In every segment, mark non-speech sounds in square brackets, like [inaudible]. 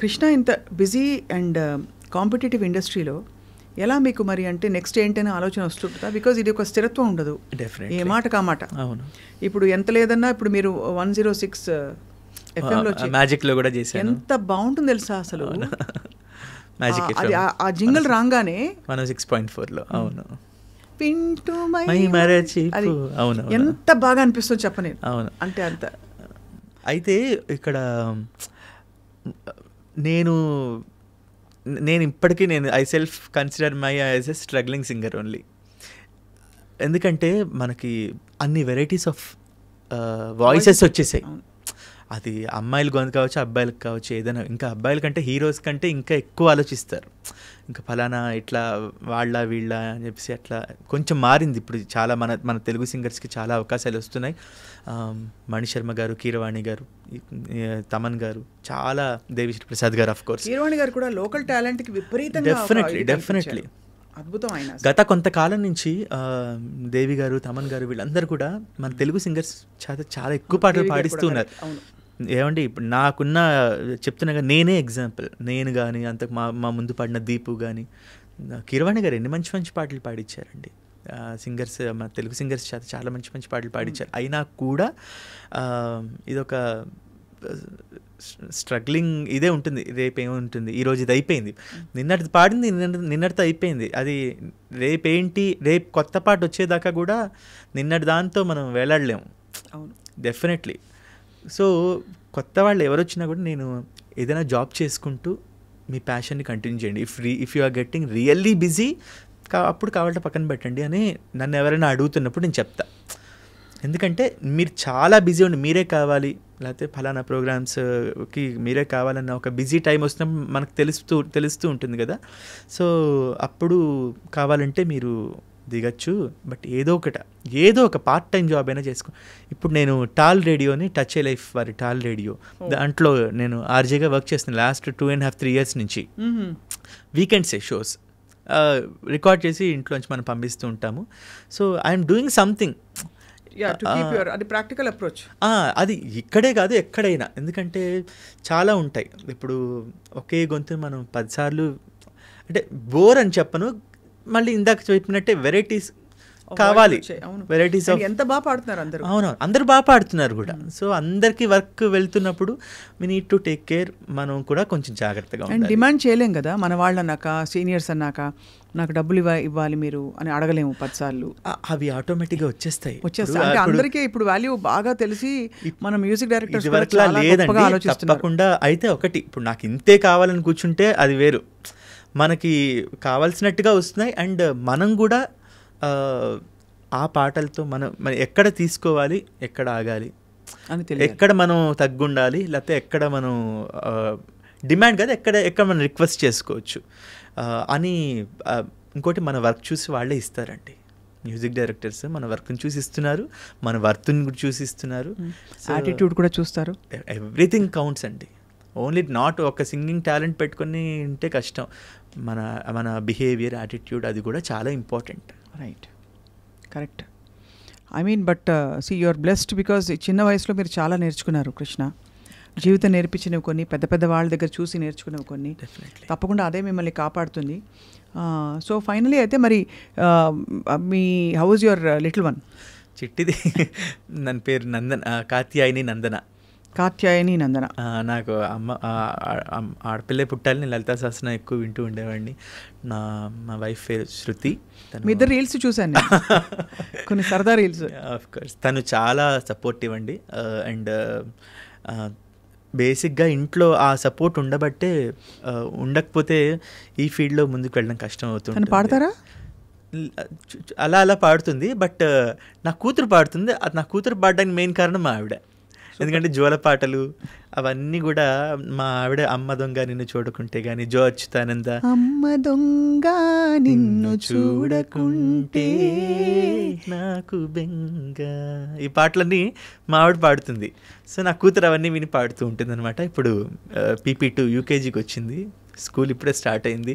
కృష్ణ ఇంత busy and competitive uh, ఇండస్ట్రీలో ఎలా మీకు మరి అంటే నెక్స్ట్ ఏంటనే ఆలోచన వస్తుంటుందా బికాజ్ ఇది ఒక స్థిరత్వం ఉండదు ఏ మాట కామాట అవును ఇప్పుడు ఎంత లేదన్నా ఇప్పుడు మీరు వన్ జీరో సిక్స్ ఎఫ్ఎంలో uh, మ్యాజిక్ లో కూడా చేసి ఎంత బాగుంటుంది తెలుసా అసలు మ్యాజిక్ ఆ జింగిల్ రాగానే వన్ సిక్స్ పాయింట్ ఫోర్లో hmm. అవును పింటూ మై మరచి అవును ఎంత బాగా అనిపిస్తుంది చెప్పని అవును అంటే అంత అయితే ఇక్కడ నేను నేను ఇప్పటికీ నేను I self consider my as a struggling singer only ఎందుకంటే మనకి అన్ని వెరైటీస్ ఆఫ్ వాయిసెస్ వచ్చేసాయి అది అమ్మాయిలు గొంతు కావచ్చు అబ్బాయిలకు కావచ్చు ఏదైనా ఇంకా అబ్బాయిల కంటే హీరోస్ కంటే ఇంకా ఎక్కువ ఆలోచిస్తారు ఇంకా ఫలానా ఇట్లా వాళ్ళ వీళ్ళ అని చెప్పేసి అట్లా కొంచెం మారింది ఇప్పుడు చాలా మన మన తెలుగు సింగర్స్కి చాలా అవకాశాలు వస్తున్నాయి మణిశర్మ గారు కీరవాణి గారు తమన్ గారు చాలా దేవిశ్రీ ప్రసాద్ గారు ఆఫ్ కోర్స్ కీరవాణి గారు కూడా లోకల్ టాలెంట్కి విపరీతంగా డెఫినెట్లీ డెఫినెట్లీ అద్భుతం గత కొంతకాలం నుంచి దేవి గారు తమన్ గారు వీళ్ళందరూ కూడా మన తెలుగు సింగర్స్ చాలా ఎక్కువ పాటలు ఉన్నారు ఏమండి ఇప్పుడు నాకున్న చెప్తున్నాగా నేనే ఎగ్జాంపుల్ నేను కానీ అంత మా మా ముందు పాడిన దీపు కానీ కిరవాణి గారు ఎన్ని మంచి మంచి పాటలు పాడించారండి సింగర్స్ మా తెలుగు సింగర్స్ చేత చాలా మంచి మంచి పాటలు పాడించారు అయినా కూడా ఇదొక స్ట్రగ్లింగ్ ఇదే ఉంటుంది రేపు ఉంటుంది ఈరోజు ఇది అయిపోయింది నిన్నటిది పాడింది నిన్నటితో అయిపోయింది అది రేపేంటి రేపు కొత్త పాట వచ్చేదాకా కూడా నిన్నటి దాంతో మనం వెళ్ళడలేము అవును డెఫినెట్లీ సో కొత్త వాళ్ళు ఎవరు వచ్చినా కూడా నేను ఏదైనా జాబ్ చేసుకుంటూ మీ ప్యాషన్ని కంటిన్యూ చేయండి ఇఫ్ రీ if you are getting really busy అప్పుడు కావాలంటే పక్కన పెట్టండి అని నన్ను ఎవరైనా అడుగుతున్నప్పుడు నేను చెప్తా ఎందుకంటే మీరు చాలా బిజీ ఉండి మీరే కావాలి లేకపోతే ఫలానా ప్రోగ్రామ్స్కి మీరే కావాలన్న ఒక బిజీ టైం వస్తున్నప్పుడు మనకు తెలుస్తూ తెలుస్తూ ఉంటుంది కదా సో అప్పుడు కావాలంటే మీరు దిగచ్చు బట్ ఏదో ఒకట ఏదో ఒక పార్ట్ టైం జాబ్ అయినా చేసుకో ఇప్పుడు నేను టాల్ రేడియోని టచ్ ఏ లైఫ్ వారి టాల్ రేడియో దాంట్లో నేను ఆర్జేగా వర్క్ చేస్తున్నాను last two and half three years నుంచి వీకెండ్సే షోస్ రికార్డ్ చేసి ఇంట్లోంచి మనం పంపిస్తూ ఉంటాము సో ఐఎమ్ డూయింగ్ సంథింగ్ అది ప్రాక్టికల్ అప్రోచ్ అది ఇక్కడే కాదు ఎక్కడైనా ఎందుకంటే చాలా ఉంటాయి ఇప్పుడు ఒకే గొంతు మనం పదిసార్లు అంటే బోర్ అని చెప్పను మళ్ళీ ఇందాక చెప్పినట్టే వెరైటీస్ కావాలి వెరైటీస్ ఆఫ్ ఎంత బాగా పాడుతున్నారు అందరూ అవును అందరూ బాగా పాడుతున్నారు కూడా hmm. సో అందరికీ వర్క్ వెళ్తున్నప్పుడు మీ నీడ్ టు టేక్ కేర్ మనం కూడా కొంచెం జాగ్రత్తగా అండ్ డిమాండ్ చేయలేం కదా మన వాళ్ళు అన్నాక సీనియర్స్ అన్నాక నాకు డబ్బులు ఇవ్వ ఇవ్వాలి మీరు అని అడగలేము పదిసార్లు అవి ఆటోమేటిక్గా వచ్చేస్తాయి వచ్చేస్తాయి అందరికీ ఇప్పుడు వాల్యూ బాగా తెలిసి మన మ్యూజిక్ డైరెక్టర్ వర్క్ తప్పకుండా అయితే ఒకటి ఇప్పుడు నాకు ఇంతే కావాలని కూర్చుంటే అది వేరు మనకి కావాల్సినట్టుగా వస్తున్నాయి అండ్ మనం కూడా ఆ పాటలతో మనం మనం ఎక్కడ తీసుకోవాలి ఎక్కడ ఆగాలి అని తెలియదు ఎక్కడ మనం తగ్గుండాలి లేకపోతే ఎక్కడ మనం డిమాండ్ కదా ఎక్కడ ఎక్కడ మనం రిక్వెస్ట్ చేసుకోవచ్చు అని ఇంకోటి మన వర్క్ చూసి వాళ్ళే ఇస్తారండి మ్యూజిక్ డైరెక్టర్స్ మన వర్క్ని చూసి ఇస్తున్నారు మన వర్త్ని కూడా చూసి ఇస్తున్నారు యాటిట్యూడ్ కూడా చూస్తారు ఎవ్రీథింగ్ కౌంట్స్ అండి ఓన్లీ నాట్ ఒక సింగింగ్ టాలెంట్ పెట్టుకొని ఉంటే కష్టం మన మన బిహేవియర్ యాటిట్యూడ్ అది కూడా చాలా important right correct I mean but see are blessed because చిన్న వయసులో మీరు చాలా నేర్చుకున్నారు కృష్ణ జీవితం నేర్పించినవి కొన్ని పెద్ద పెద్ద వాళ్ళ దగ్గర చూసి నేర్చుకున్నవి కొన్ని తప్పకుండా అదే మిమ్మల్ని కాపాడుతుంది సో ఫైనలీ అయితే మరి మీ హౌజ్ యువర్ లిటిల్ వన్ చిట్టిది [laughs] నన్ను పేరు నందన కాత్యాయిని నందన కాత్యాయని నందన నాకు అమ్మ ఆడపిల్లే పుట్టాలని లలితా శాస్త్రం ఎక్కువ వింటూ ఉండేవాడిని నా మా వైఫ్ పేరు శృతి మీ ఇద్దరు రీల్స్ చూశాను [laughs] కొన్ని సరదా రీల్స్ కోర్స్ తను చాలా సపోర్టివ్ అండి అండ్ బేసిక్గా ఇంట్లో ఆ సపోర్ట్ ఉండబట్టే ఉండకపోతే ఈ ఫీల్డ్లో ముందుకు వెళ్ళడం కష్టం అవుతుంది పాడతారా అలా అలా పాడుతుంది బట్ నా కూతురు పాడుతుంది నా కూతురు పాడడానికి మెయిన్ కారణం మా ఆవిడ ఎందుకంటే జోల పాటలు అవన్నీ కూడా మా ఆవిడ అమ్మ దొంగ నిన్ను చూడకుంటే గాని జో అచ్యుతానంద అమ్మ దొంగ నిన్ను చూడకుంటే నాకు బెంగ ఈ పాటలన్నీ మా ఆవిడ పాడుతుంది సో నా కూతురు అవన్నీ విని పాడుతూ ఉంటుంది అనమాట ఇప్పుడు పీపీ టూ యూకేజీకి వచ్చింది స్కూల్ ఇప్పుడే స్టార్ట్ అయింది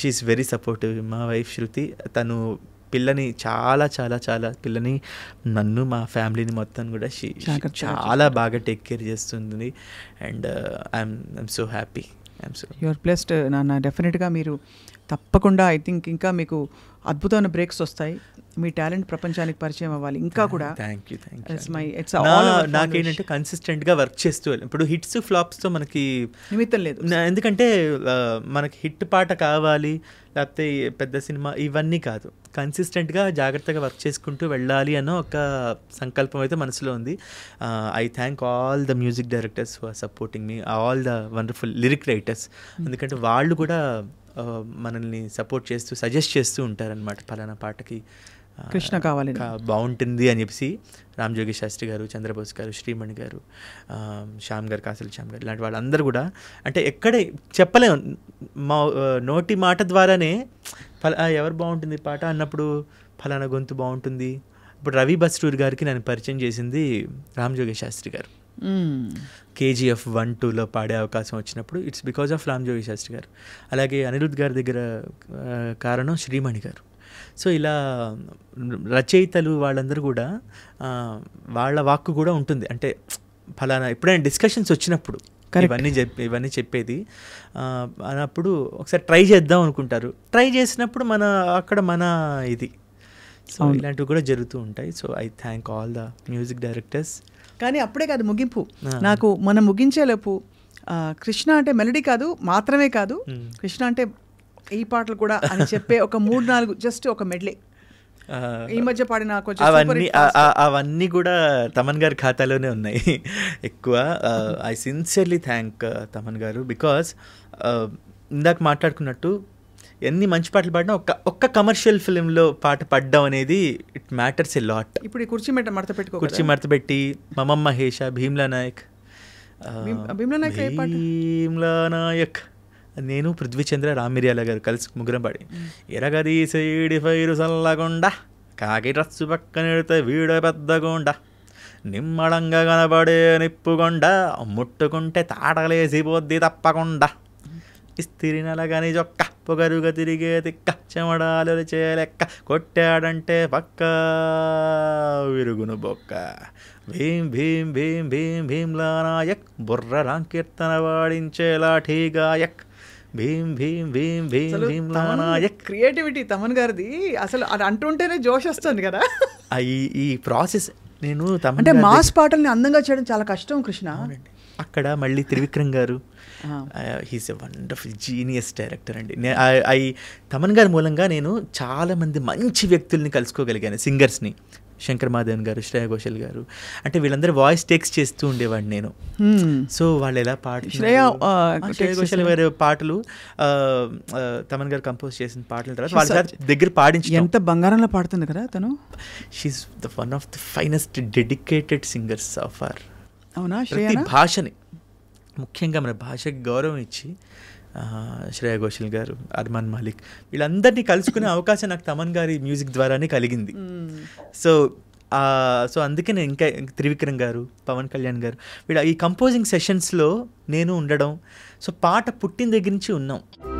షీఈస్ వెరీ సపోర్టివ్ మా వైఫ్ శృతి తను పిల్లని చాలా చాలా చాలా పిల్లని నన్ను మా ఫ్యామిలీని మొత్తం కూడా చాలా బాగా టేక్ కేర్ చేస్తుంది and I'm I'm so happy so you're blessed నాన్న డెఫినెట్గా మీరు తప్పకుండా ఐ థింక్ ఇంకా మీకు అద్భుతమైన బ్రేక్స్ వస్తాయి మీ టాలెంట్ ప్రపంచానికి పరిచయం అవ్వాలి ఇంకా కూడా thank you it's my it's ఏంటంటే కన్సిస్టెంట్గా వర్క్ చేస్తూ ఇప్పుడు హిట్స్ ఫ్లాప్స్తో మనకి నిమిత్తం లేదు ఎందుకంటే మనకి హిట్ పాట కావాలి లేకపోతే పెద్ద సినిమా ఇవన్నీ కాదు కన్సిస్టెంట్గా జాగ్రత్తగా వర్క్ చేసుకుంటూ వెళ్ళాలి అన్న ఒక సంకల్పం అయితే మనసులో ఉంది I thank all the music directors for supporting me all the wonderful lyric writers ఎందుకంటే వాళ్ళు కూడా మనల్ని సపోర్ట్ చేస్తూ సజెస్ట్ చేస్తూ ఉంటారనమాట ఫలానా పాటకి కృష్ణ కావాలి బాగుంటుంది అని చెప్పేసి రామ్ జోగి శాస్త్రి గారు చంద్రబోస్ గారు శ్రీమణి గారు శ్యామ్ గారు కాసల శ్యామ్ గారు ఇలాంటి వాళ్ళందరూ కూడా అంటే ఎక్కడే చెప్పలేము మా నోటి మాట ద్వారానే ఫల ఎవరు బాగుంటుంది పాట అన్నప్పుడు ఫలానా గొంతు బాగుంటుంది ఇప్పుడు రవి బస్టూర్ గారికి నన్ను పరిచయం చేసింది రామ్ జోగి శాస్త్రి గారు కేజీఎఫ్ వన్ టూలో పాడే అవకాశం వచ్చినప్పుడు it's because of Ramjogi Sastry గారు అలాగే అనిరుద్ గారి దగ్గర కారణం శ్రీమణి గారు సో ఇలా రచయితలు వాళ్ళందరూ కూడా వాళ్ళ వాక్కు కూడా ఉంటుంది అంటే ఫలానా ఎప్పుడైనా డిస్కషన్స్ వచ్చినప్పుడు ఇవన్నీ చెప్పి ఇవన్నీ చెప్పేది అన్నప్పుడు ఒకసారి ట్రై చేద్దాం అనుకుంటారు ట్రై చేసినప్పుడు మన అక్కడ మన ఇది సో ఇలాంటివి కూడా జరుగుతూ ఉంటాయి so I thank all the music directors కానీ అప్పుడే కాదు ముగింపు నాకు మనం ముగించేలోపు కృష్ణ అంటే మెలడీ కాదు మాత్రమే కాదు కృష్ణ అంటే ఈ పాటలు కూడా అని చెప్పే ఒక మూడు నాలుగు జస్ట్ ఒక మెడ్లే ఈ మధ్య పాడిన కొంచెం అవన్నీ అవన్నీ కూడా తమన్ గారి ఖాతాలోనే ఉన్నాయి ఎక్కువ ఐ సిన్సియర్లీ థ్యాంక్ తమన్ గారు బికాస్ ఇందాక మాట్లాడుకున్నట్టు ఎన్ని మంచి పాటలు పాడినా ఒక్క ఒక్క కమర్షియల్ ఫిలింలో పాట పడ్డం అనేది ఇట్ మ్యాటర్స్ ఎ లాట్ ఇప్పుడు ఈ కుర్చీ మెట్ట మడత పెట్టుకో కుర్చీ మడత పెట్టి మమమ్మ హేష భీమ్లా నాయక్ భీమ్లా నాయక్ భీమ్లా నాయక్ నేను పృథ్వీచంద్ర రామిర్యాల గారు కలిసి ముగ్గురం పాడి ఎరగది సైడి ఫైరు సల్లగొండ కాకి రస్సు పక్కనెడితే వీడ పెద్దగొండ నిమ్మడంగా కనబడే నిప్పుగొండ ముట్టుకుంటే తాటలేసిపోద్ది తప్పకుండా ఇస్తిరినలగనిజొక్క పొగరుగా తిరిగే తిక్క చెమడాలు చేలెక్క కొట్టాడంటే పక్క విరుగును బొక్క భీం భీం భీం భీం భీంలా నాయక్ బుర్ర రాంకీర్తన వాడించే గాయక్ భీం భీం భీం భీం భీం నాయక్ క్రియేటివిటీ తమన్ గారిది అసలు అది అంటుంటేనే జోష్ వస్తుంది కదా ఈ ప్రాసెస్ నేను అంటే మాస్ పాటల్ని అందంగా చేయడం చాలా కష్టం కృష్ణ అక్కడ మళ్ళీ త్రివిక్రమ్ గారు he's a wonderful genius director అండి ఐ తమన్ గారి మూలంగా నేను చాలామంది మంచి వ్యక్తుల్ని కలుసుకోగలిగాను సింగర్స్ని శంకర్ మాధవన్ గారు శ్రేయ ఘోషల్ గారు అంటే వీళ్ళందరూ వాయిస్ టేక్స్ చేస్తూ ఉండేవాడిని నేను సో వాళ్ళు ఎలా పాట శ్రేయ ఘోషల్ గారి పాటలు తమన్ గారు కంపోజ్ చేసిన పాటల తర్వాత వాళ్ళ దగ్గర పాడించి ఎంత బంగారంలో పాడుతుంది కదా తను she's the one of the finest dedicated singers of our అవునా ప్రతి భాషని ముఖ్యంగా మన భాషకి గౌరవం ఇచ్చి శ్రేయ ఘోషల్ గారు అర్మాన్ మాలిక్ వీళ్ళందరినీ కలుసుకునే [laughs] అవకాశం నాకు తమన్ గారి మ్యూజిక్ ద్వారానే కలిగింది సో సో అందుకే నేను ఇంకా త్రివిక్రమ్ గారు పవన్ కళ్యాణ్ గారు వీళ్ళ ఈ కంపోజింగ్ సెషన్స్లో నేను ఉండడం సో పాట పుట్టిన దగ్గర నుంచి ఉన్నాం